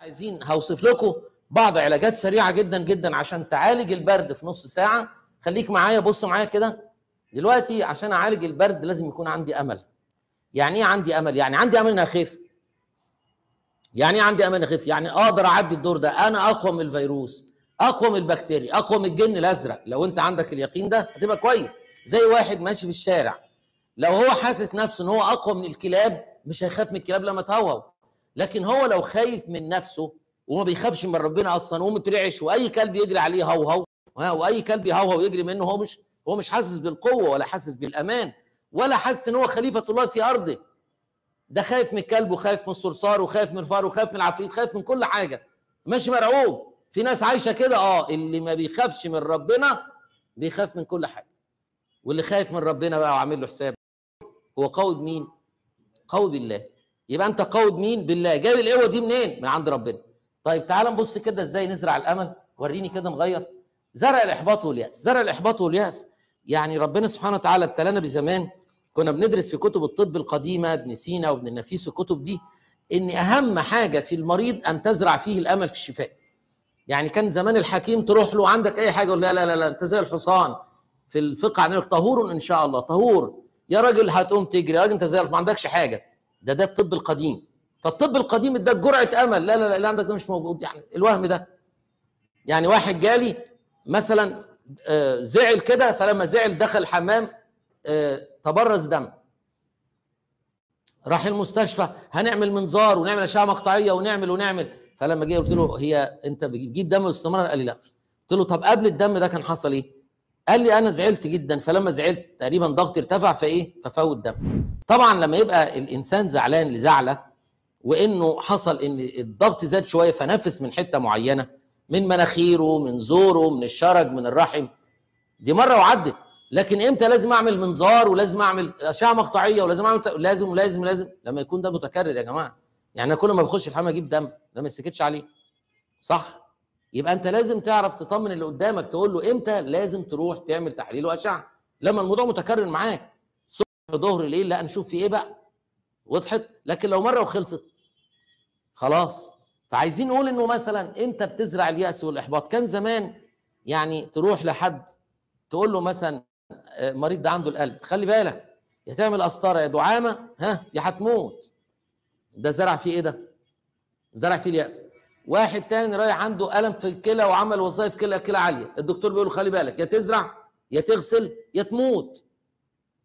عايزين هوصف لكم بعض علاجات سريعه جدا جدا عشان تعالج البرد في نص ساعه خليك معايا بص معايا كده دلوقتي عشان اعالج البرد لازم يكون عندي امل يعني ايه عندي امل يعني عندي امل اني اخف يعني ايه عندي امل اخف يعني اقدر اعدي الدور ده انا اقوى من الفيروس اقوى من البكتيريا اقوى من الجن الازرق لو انت عندك اليقين ده هتبقى كويس زي واحد ماشي في الشارع لو هو حاسس نفسه ان هو اقوى من الكلاب مش هيخاف من الكلاب لما تهوهو لكن هو لو خايف من نفسه وما بيخافش من ربنا اصلا ومترعش واي كلب يجري عليه هوهو هو واي كلب يهوهو يجري منه هو مش هو مش حاسس بالقوه ولا حاسس بالامان ولا حاسس ان هو خليفه الله في ارضه ده خايف من الكلب وخايف من الصرصار وخايف من الفار وخايف من العفريت خايف من كل حاجه ماشي مرعوب في ناس عايشه كده اه اللي ما بيخافش من ربنا بيخاف من كل حاجه واللي خايف من ربنا بقى وعامل له حساب هو قوي بمين قوي بالله يبقى انت قود مين بالله جايب القوه دي منين من عند ربنا طيب تعال نبص كده ازاي نزرع الامل وريني كده نغير زرع الاحباط والياس زرع الاحباط والياس يعني ربنا سبحانه وتعالى ابتلانا بزمان كنا بندرس في كتب الطب القديمه ابن سينا وابن النفيس الكتب دي ان اهم حاجه في المريض ان تزرع فيه الامل في الشفاء يعني كان زمان الحكيم تروح له عندك اي حاجه يقول لا لا, لا انت زي الحصان في الفقه عندك طهور ان شاء الله طهور يا راجل هتقوم تجري يا راجل انت زي ما عندكش حاجه ده ده الطب القديم فالطب القديم ده جرعه امل لا لا لا اللي عندك ده مش موجود يعني الوهم ده يعني واحد جالي مثلا آه، زعل كده فلما زعل دخل الحمام آه، تبرز دم راح المستشفى هنعمل منظار ونعمل اشعه مقطعيه ونعمل ونعمل فلما جه قلت له هي انت بتجيب دم باستمرار قال لي لا قلت له طب قبل الدم ده كان حصل ايه قال لي انا زعلت جدا فلما زعلت تقريبا ضغطي ارتفع فايه ففوت دم طبعا لما يبقى الانسان زعلان لزعله وانه حصل ان الضغط زاد شويه فنفس من حته معينه من مناخيره من زوره من الشرج من الرحم دي مره وعدت لكن امتى لازم اعمل منظار ولازم اعمل اشعه مقطعيه ولازم اعمل لازم ولازم لازم لما يكون ده متكرر يا جماعه يعني كل ما بخش الحمام اجيب دم ده ما يسكتش عليه صح يبقى انت لازم تعرف تطمن اللي قدامك تقول له امتى لازم تروح تعمل تحليل واشعه لما الموضوع متكرر معاك ظهر الليل لا نشوف في ايه بقى وضحت لكن لو مره وخلصت خلاص فعايزين نقول انه مثلا انت بتزرع اليأس والاحباط كان زمان يعني تروح لحد تقول له مثلا آه، مريض ده عنده القلب خلي بالك يا تعمل قسطره يا دعامه ها يا هتموت ده زرع فيه ايه ده؟ زرع فيه اليأس واحد تاني رايح عنده ألم في الكلى وعمل وظائف كلى كلى عالية الدكتور بيقول له خلي بالك يا تزرع يا تغسل يا تموت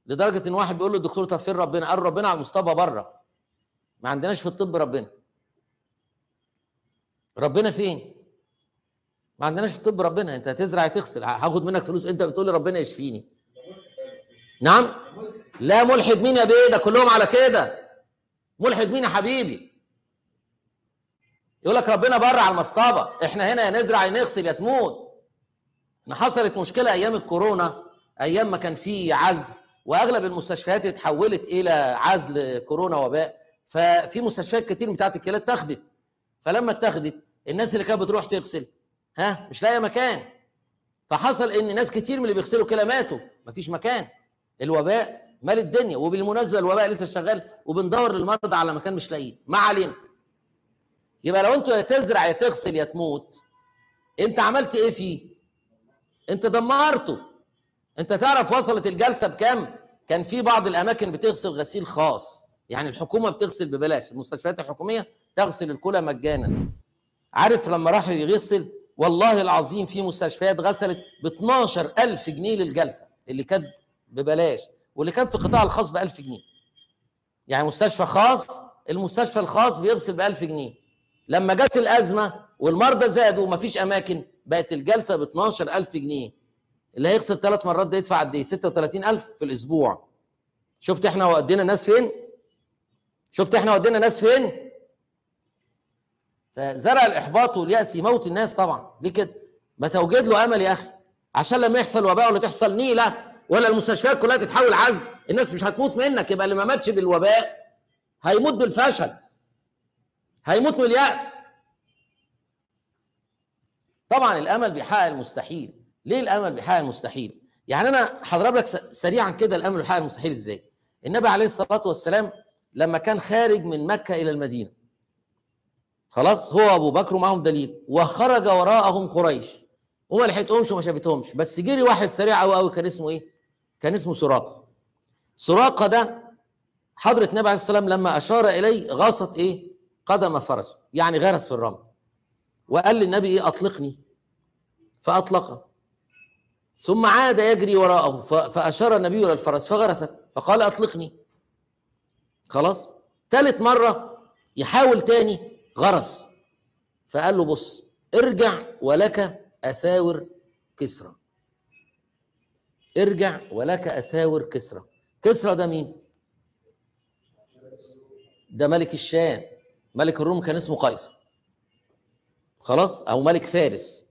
لدرجه ان واحد بيقول له الدكتور طب فين ربنا؟ قال ربنا على المصطبه بره. ما عندناش في الطب ربنا. ربنا فين؟ ما عندناش في الطب ربنا انت هتزرع تغسل هاخد منك فلوس انت بتقول لي ربنا يشفيني. نعم؟ لا ملحد مين يا بيه ده كلهم على كده. ملحد مين يا حبيبي؟ يقول لك ربنا بره على المصطبه، احنا هنا يا نزرع يا نغسل يا تموت. ما حصلت مشكله ايام الكورونا ايام ما كان في عزل واغلب المستشفيات اتحولت الى عزل كورونا وباء ففي مستشفيات كتير بتاعت الكيلات اتاخدت فلما اتاخدت الناس اللي كانت بتروح تغسل ها مش لاقيه مكان فحصل ان ناس كتير من اللي بيغسلوا كلى ماتوا مفيش مكان الوباء مال الدنيا وبالمناسبه الوباء لسه شغال وبندور للمرضى على مكان مش لاقيه ما علينا يبقى لو انت يا تزرع يا تغسل يا تموت انت عملت ايه فيه انت دمرته انت تعرف وصلت الجلسه بكام كان في بعض الاماكن بتغسل غسيل خاص يعني الحكومه بتغسل ببلاش المستشفيات الحكوميه تغسل الكلى مجانا عارف لما راح يغسل والله العظيم في مستشفيات غسلت ب 12000 جنيه للجلسه اللي كانت ببلاش واللي كانت في القطاع الخاص ب 1000 جنيه يعني مستشفى خاص المستشفى الخاص بيغسل ب 1000 جنيه لما جت الازمه والمرضى زادوا ومفيش اماكن بقت الجلسه ب 12000 جنيه اللي هيخسر ثلاث مرات ده يدفع قد ايه 36000 في الاسبوع شفت احنا ودينا ناس فين شفت احنا ودينا ناس فين فزرع الاحباط والياس يموت الناس طبعا ليه كده ما توجد له امل يا اخي عشان لما يحصل وباء ولا تحصل نيله ولا المستشفيات كلها تتحول عزل الناس مش هتموت منك يبقى اللي ما ماتش بالوباء هيموت بالفشل هيموت من الياس طبعا الامل بيحقق المستحيل ليه الامل بيحقق المستحيل يعني انا هضرب لك سريعا كده الامل بيحقق المستحيل ازاي النبي عليه الصلاه والسلام لما كان خارج من مكه الى المدينه خلاص هو ابو بكر ومعهم دليل وخرج وراءهم قريش وما لحقتهمش وما شافتهمش بس جري واحد سريع قوي قوي كان اسمه ايه كان اسمه سراقه سراقه ده حضره النبي عليه الصلاه والسلام لما اشار اليه غاصت ايه قدم فرسه يعني غرس في الرمل وقال للنبي ايه اطلقني فاطلقه ثم عاد يجري وراءه فأشار النبي إلى الفرس فغرست فقال أطلقني خلاص ثالث مرة يحاول تاني غرس فقال له بص ارجع ولك أساور كسرى ارجع ولك أساور كسرى كسرى ده مين؟ ده ملك الشام ملك الروم كان اسمه قيصر خلاص أو ملك فارس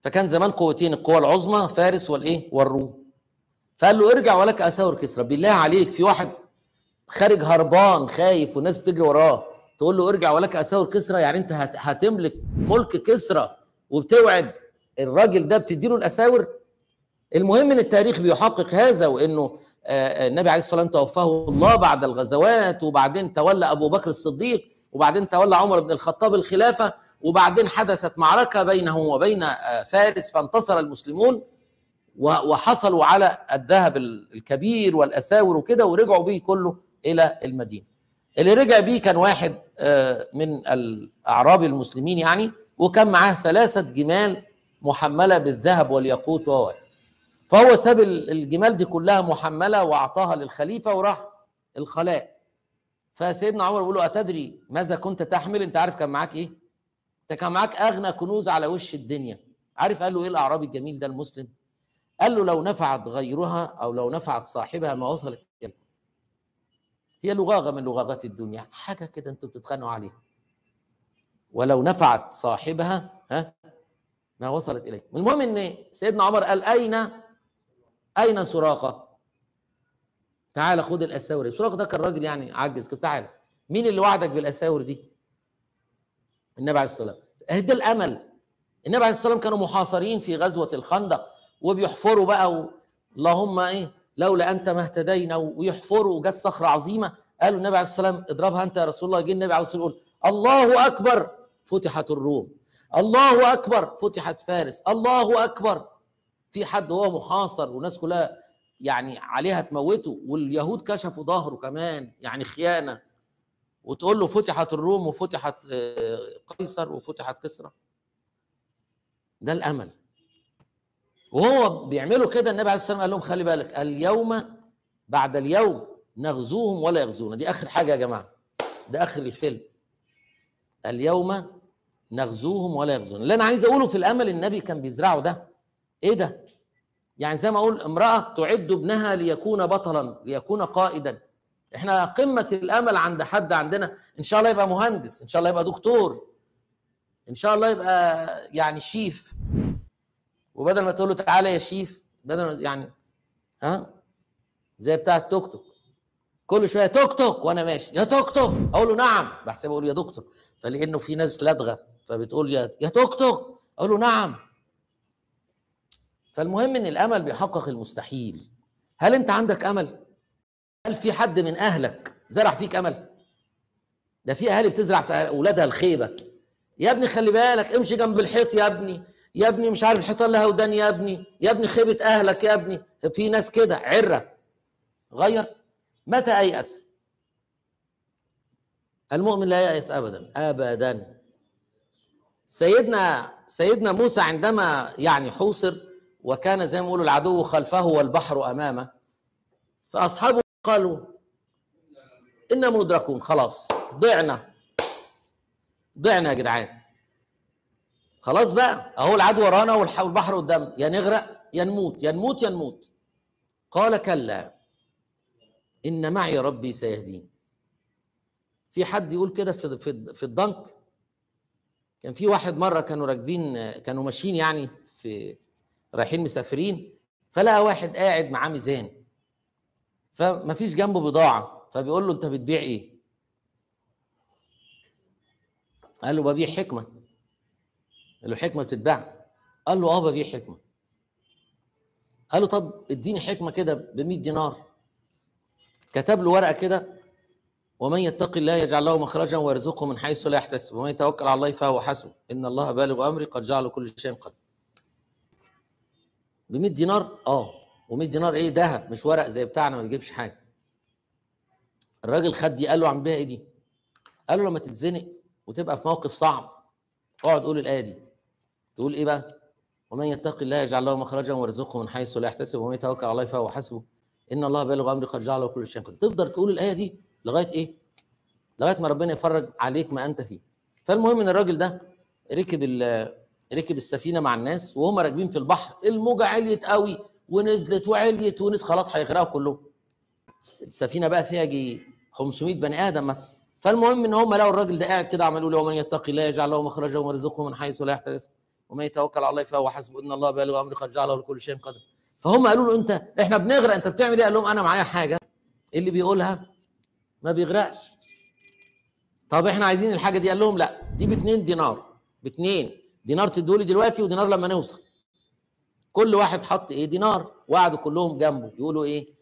فكان زمان قوتين القوى العظمى فارس والايه والروم فقال له ارجع ولك اساور كسرى بالله عليك في واحد خارج هربان خايف والناس بتجري وراه تقول له ارجع ولك اساور كسرى يعني انت هتملك ملك كسرى وبتوعد الراجل ده بتديله الاساور المهم ان التاريخ بيحقق هذا وانه آه، آه، النبي عليه الصلاه والسلام توفاه الله بعد الغزوات وبعدين تولى ابو بكر الصديق وبعدين تولى عمر بن الخطاب الخلافه وبعدين حدثت معركة بينه وبين آه، فارس فانتصر المسلمون وحصلوا على الذهب الكبير والأساور وكده ورجعوا به كله إلى المدينة اللي رجع بيه كان واحد آه، من الأعراب المسلمين يعني وكان معاه ثلاثة جمال محملة بالذهب والياقوت وهو فهو ساب الجمال دي كلها محملة وأعطاها للخليفة وراح الخلاء فسيدنا عمر بيقول له أتدري ماذا كنت تحمل أنت عارف كان معاك إيه انت كان معاك اغنى كنوز على وش الدنيا عارف قال له ايه الاعرابي الجميل ده المسلم قال له لو نفعت غيرها او لو نفعت صاحبها ما وصلت اليك هي لغاغه من لغاغات الدنيا حاجه كده انتوا بتتخانقوا عليها ولو نفعت صاحبها ها ما وصلت اليك المهم ان سيدنا عمر قال اين اين سراقه تعال خد الاساور سراقه ده كان راجل يعني عجز تعال مين اللي وعدك بالاساور دي النبي عليه الصلاه والسلام اهدى الامل النبي عليه الصلاه والسلام كانوا محاصرين في غزوه الخندق وبيحفروا بقى و... اللهم ايه لولا انت ما اهتدينا ويحفروا وجت صخره عظيمه قالوا النبي عليه الصلاه والسلام اضربها انت يا رسول الله جه النبي عليه الصلاه والسلام يقول الله اكبر فتحت الروم الله اكبر فتحت فارس الله اكبر في حد هو محاصر والناس كلها يعني عليها تموته واليهود كشفوا ظهره كمان يعني خيانه وتقول له فتحت الروم وفتحت آه، قيصر وفتحت كسرى ده الامل وهو بيعملوا كده النبي عليه الصلاه والسلام قال لهم خلي بالك اليوم بعد اليوم نغزوهم ولا يغزونا دي اخر حاجه يا جماعه ده اخر الفيلم اليوم نغزوهم ولا يغزونا اللي انا عايز اقوله في الامل النبي كان بيزرعه ده ايه ده يعني زي ما اقول امراه تعد ابنها ليكون بطلا ليكون قائدا احنا قمه الامل عند حد عندنا ان شاء الله يبقى مهندس ان شاء الله يبقى دكتور ان شاء الله يبقى يعني شيف وبدل ما تقول له تعالى يا شيف بدل يعني ها زي بتاع التوك توك كل شويه توك توك وانا ماشي يا توك توك اقول له نعم بحسبه اقول يا دكتور فلانه في ناس لدغه فبتقول يا يا توك توك اقول له نعم فالمهم ان الامل بيحقق المستحيل هل انت عندك امل هل في حد من اهلك زرع فيك امل ده في اهالي بتزرع في اولادها الخيبه يا ابني خلي بالك امشي جنب الحيط يا ابني يا ابني مش عارف الحيطه لها ودان يا ابني يا ابني خيبه اهلك يا ابني في ناس كده عره غير متى ايأس المؤمن لا يأس ابدا ابدا سيدنا سيدنا موسى عندما يعني حوصر وكان زي ما يقولوا العدو خلفه والبحر امامه فاصحابه قالوا إنا مدركون خلاص ضعنا ضعنا يا جدعان خلاص بقى اهو العدو ورانا والبحر قدامنا يا نغرق يا نموت يا نموت يا نموت قال كلا ان معي ربي سيهدين في حد يقول كده في في في الضنك كان في واحد مره كانوا راكبين كانوا ماشيين يعني في رايحين مسافرين فلقى واحد قاعد معاه ميزان فما فيش جنبه بضاعه فبيقول له انت بتبيع ايه قال له ببيع حكمه قال له حكمه بتتباع قال له اه ببيع حكمه قال له طب اديني حكمه كده ب 100 دينار كتب له ورقه كده ومن يتق الله يجعل له مخرجا ويرزقه من حيث لا يحتسب ومن يتوكل على الله فهو حسبه ان الله بالغ امري قد جعل كل شيء قدر ب 100 دينار اه و100 دينار ايه ذهب مش ورق زي بتاعنا ما بيجيبش حاجه الراجل خد دي قال له عم بيها ايه دي قال له لما تتزنق وتبقى في موقف صعب اقعد قول الايه دي تقول ايه بقى ومن يتق الله يجعل له مخرجا ويرزقه من حيث لا يحتسب ومن يتوكل على الله فهو حسبه ان الله بالغ امره قد جعله كل شيء قدير تقدر تقول الايه دي لغايه ايه لغايه ما ربنا يفرج عليك ما انت فيه فالمهم ان الراجل ده ركب ركب السفينه مع الناس وهم راكبين في البحر الموجه عليت قوي ونزلت وعليت ونزلت خلاص هيغرقوا كلهم السفينه بقى فيها جي 500 بني ادم مثلا فالمهم ان هم لقوا الراجل ده قاعد كده عملوا له ومن يتقي الله يجعل له مخرجا ويرزقه من حيث لا يحتسب ومن يتوكل على الله فهو حسبه ان الله بالغ امره قد جعله لكل شيء قدر فهم قالوا له انت احنا بنغرق انت بتعمل ايه؟ قال لهم انا معايا حاجه إيه اللي بيقولها ما بيغرقش طب احنا عايزين الحاجه دي قال لهم لا دي ب 2 دينار ب 2 دينار تدولي دلوقتي ودينار لما نوصل كل واحد حط ايه دينار وقعدوا كلهم جنبه يقولوا ايه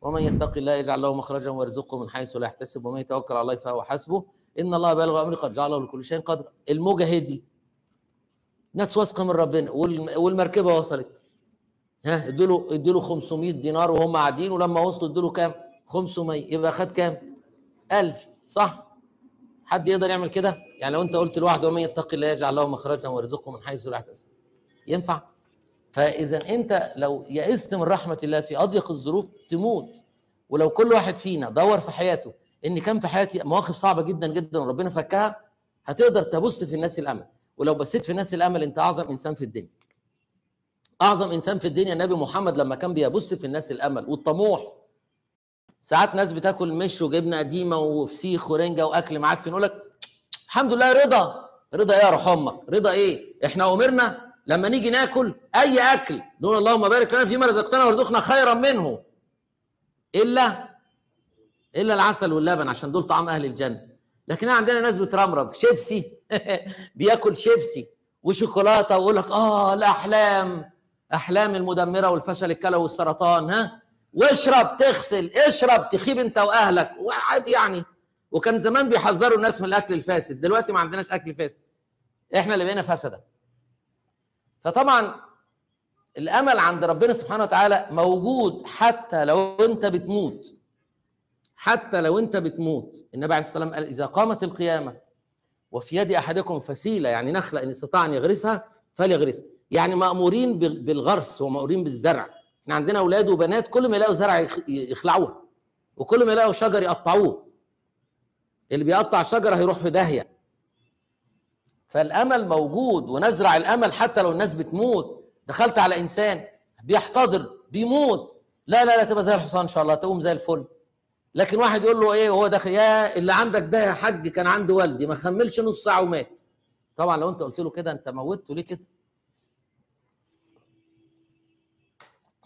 ومن يتق الله يجعل له مخرجا ويرزقه من حيث لا يحتسب ومن يتوكل على الله فهو حسبه ان الله بالغ امره قد جعله لكل شيء قدر الموجه هدي ناس واثقه من ربنا والمركبه وصلت ها ادوا له ادوا له 500 دينار وهم قاعدين ولما وصلوا ادوا له كام 500 يبقى خد كام 1000 صح حد يقدر يعمل كده يعني لو انت قلت لواحد ومن يتق الله يجعل له مخرجا ويرزقه من حيث لا يحتسب ينفع فاذا انت لو يئست من رحمه الله في اضيق الظروف تموت ولو كل واحد فينا دور في حياته ان كان في حياتي مواقف صعبه جدا جدا وربنا فكها هتقدر تبص في الناس الامل ولو بصيت في الناس الامل انت اعظم انسان في الدنيا اعظم انسان في الدنيا النبي محمد لما كان بيبص في الناس الامل والطموح ساعات ناس بتاكل مش وجبنه قديمه وفسيخ ورنجه واكل معفن يقول لك الحمد لله رضا رضا ايه يا روح امك رضا ايه احنا امرنا لما نيجي ناكل اي اكل نقول اللهم بارك لنا فيما رزقتنا وارزقنا خيرا منه الا الا العسل واللبن عشان دول طعام اهل الجنه لكن عندنا ناس بترمرم شيبسي بياكل شيبسي وشوكولاته ويقول لك اه الاحلام احلام المدمره والفشل الكلوي والسرطان ها واشرب تغسل اشرب تخيب انت واهلك وعاد يعني وكان زمان بيحذروا الناس من الاكل الفاسد دلوقتي ما عندناش اكل فاسد احنا اللي بقينا فسده فطبعا الامل عند ربنا سبحانه وتعالى موجود حتى لو انت بتموت حتى لو انت بتموت النبي عليه الصلاه والسلام قال اذا قامت القيامه وفي يد احدكم فسيله يعني نخله ان استطاع ان يغرسها فليغرسها يعني مامورين بالغرس ومامورين بالزرع احنا عندنا اولاد وبنات كل ما يلاقوا زرع يخلعوها وكل ما يلاقوا شجر يقطعوه اللي بيقطع شجره هيروح في داهيه فالامل موجود ونزرع الامل حتى لو الناس بتموت دخلت على انسان بيحتضر بيموت لا لا لا تبقى زي الحصان ان شاء الله تقوم زي الفل لكن واحد يقول له ايه وهو داخل يا اللي عندك ده يا حاج كان عند والدي ما كملش نص ساعه ومات طبعا لو انت قلت له كده انت موتته ليه كده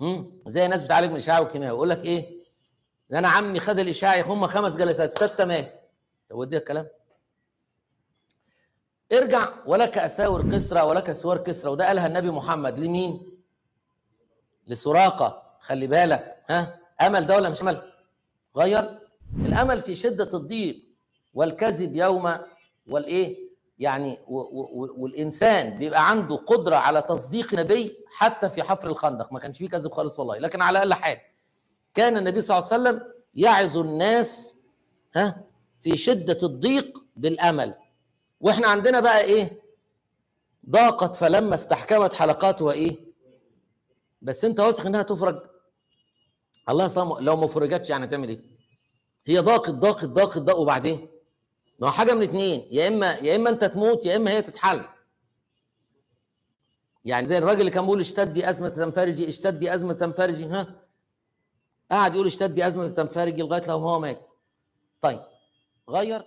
هم زي ناس بتعالج من الاشعاع والكيماوي يقول لك ايه انا عمي خد الاشعه هم خمس جلسات سته مات هو ودي الكلام ارجع ولك اساور كسرى ولك سوار كسرى وده قالها النبي محمد لمين؟ لسراقه خلي بالك ها امل ده ولا مش امل؟ غير الامل في شده الضيق والكذب يوم والايه؟ يعني والانسان بيبقى عنده قدره على تصديق النبي حتى في حفر الخندق ما كانش فيه كذب خالص والله لكن على الاقل حال كان النبي صلى الله عليه وسلم يعظ الناس ها في شده الضيق بالامل واحنا عندنا بقى ايه ضاقت فلما استحكمت حلقاتها ايه بس انت واثق انها تفرج الله يسلمه لو ما فرجتش يعني تعمل ايه هي ضاقت ضاقت ضاقت ضاق وبعدين ما هو حاجه من اتنين يا اما يا اما انت تموت يا اما هي تتحل يعني زي الراجل اللي كان بيقول اشتدي ازمه تنفرجي اشتدي ازمه تنفرجي ها قعد يقول اشتدي ازمه تنفرجي لغايه لو هو مات طيب غير